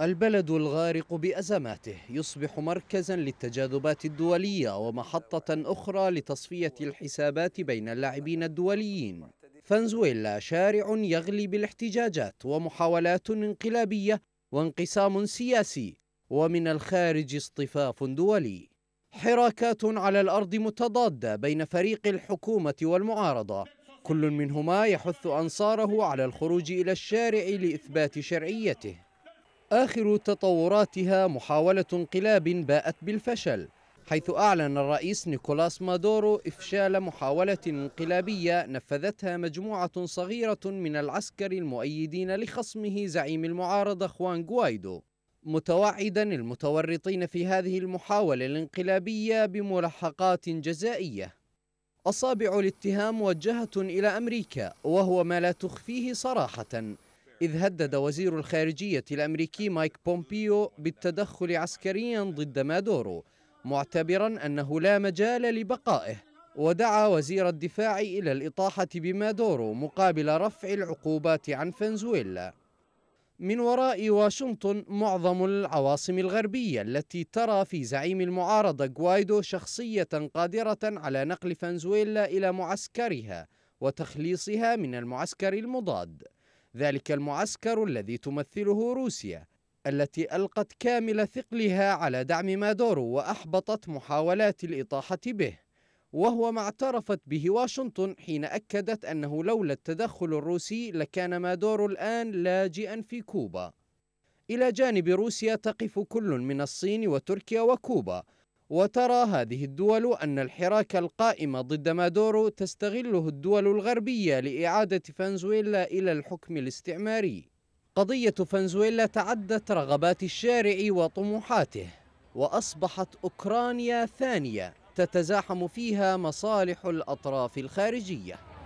البلد الغارق بأزماته يصبح مركزا للتجاذبات الدولية ومحطة أخرى لتصفية الحسابات بين اللاعبين الدوليين فنزويلا شارع يغلي بالاحتجاجات ومحاولات انقلابية وانقسام سياسي ومن الخارج اصطفاف دولي حراكات على الأرض متضادة بين فريق الحكومة والمعارضة كل منهما يحث أنصاره على الخروج إلى الشارع لإثبات شرعيته آخر تطوراتها محاولة انقلاب باءت بالفشل حيث أعلن الرئيس نيكولاس مادورو إفشال محاولة انقلابية نفذتها مجموعة صغيرة من العسكر المؤيدين لخصمه زعيم المعارضة خوان غوايدو متوعدا المتورطين في هذه المحاولة الانقلابية بملاحقات جزائية أصابع الاتهام موجهة إلى أمريكا وهو ما لا تخفيه صراحةً إذ هدد وزير الخارجية الأمريكي مايك بومبيو بالتدخل عسكريا ضد مادورو معتبرا أنه لا مجال لبقائه ودعا وزير الدفاع إلى الإطاحة بمادورو مقابل رفع العقوبات عن فنزويلا من وراء واشنطن معظم العواصم الغربية التي ترى في زعيم المعارضة غوايدو شخصية قادرة على نقل فنزويلا إلى معسكرها وتخليصها من المعسكر المضاد ذلك المعسكر الذي تمثله روسيا التي ألقت كامل ثقلها على دعم مادورو وأحبطت محاولات الإطاحة به وهو ما اعترفت به واشنطن حين أكدت أنه لولا التدخل الروسي لكان مادورو الآن لاجئا في كوبا إلى جانب روسيا تقف كل من الصين وتركيا وكوبا وترى هذه الدول أن الحراك القائم ضد مادورو تستغله الدول الغربية لإعادة فنزويلا إلى الحكم الاستعماري قضية فنزويلا تعدت رغبات الشارع وطموحاته وأصبحت أوكرانيا ثانية تتزاحم فيها مصالح الأطراف الخارجية